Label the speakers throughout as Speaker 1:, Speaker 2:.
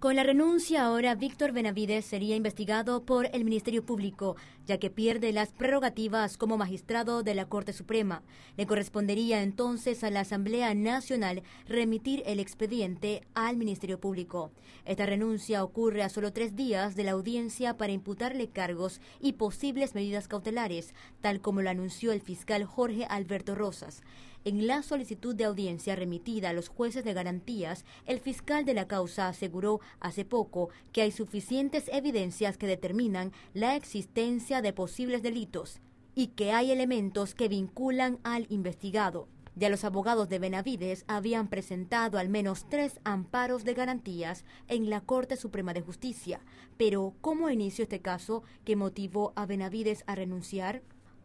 Speaker 1: Con la renuncia ahora, Víctor Benavides sería investigado por el Ministerio Público, ya que pierde las prerrogativas como magistrado de la Corte Suprema. Le correspondería entonces a la Asamblea Nacional remitir el expediente al Ministerio Público. Esta renuncia ocurre a solo tres días de la audiencia para imputarle cargos y posibles medidas cautelares, tal como lo anunció el fiscal Jorge Alberto Rosas. En la solicitud de audiencia remitida a los jueces de garantías, el fiscal de la causa aseguró hace poco que hay suficientes evidencias que determinan la existencia de posibles delitos y que hay elementos que vinculan al investigado. Ya los abogados de Benavides habían presentado al menos tres amparos de garantías en la Corte Suprema de Justicia. Pero, ¿cómo inició este caso que motivó a Benavides a renunciar?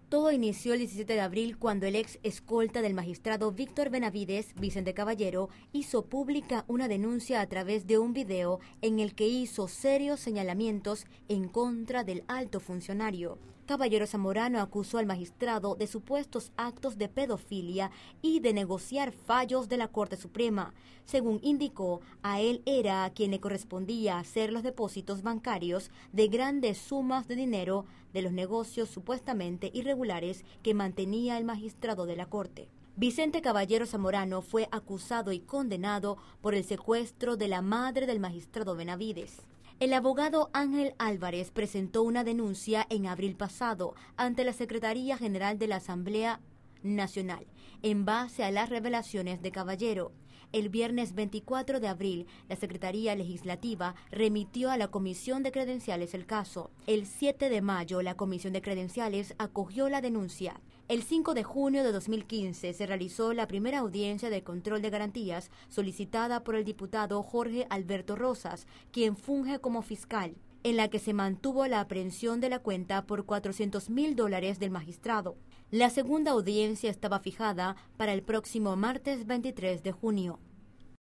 Speaker 1: Todo inició el 17 de abril cuando el ex escolta del magistrado Víctor Benavides, Vicente Caballero, hizo pública una denuncia a través de un video en el que hizo serios señalamientos en contra del alto funcionario. Caballero Zamorano acusó al magistrado de supuestos actos de pedofilia y de negociar fallos de la Corte Suprema. Según indicó, a él era a quien le correspondía hacer los depósitos bancarios de grandes sumas de dinero de los negocios supuestamente irregulares que mantenía el magistrado de la Corte. Vicente Caballero Zamorano fue acusado y condenado por el secuestro de la madre del magistrado Benavides. El abogado Ángel Álvarez presentó una denuncia en abril pasado ante la Secretaría General de la Asamblea Nacional en base a las revelaciones de Caballero. El viernes 24 de abril, la Secretaría Legislativa remitió a la Comisión de Credenciales el caso. El 7 de mayo, la Comisión de Credenciales acogió la denuncia. El 5 de junio de 2015 se realizó la primera audiencia de control de garantías solicitada por el diputado Jorge Alberto Rosas, quien funge como fiscal en la que se mantuvo la aprehensión de la cuenta por 400 mil dólares del magistrado. La segunda audiencia estaba fijada para el próximo martes 23 de junio.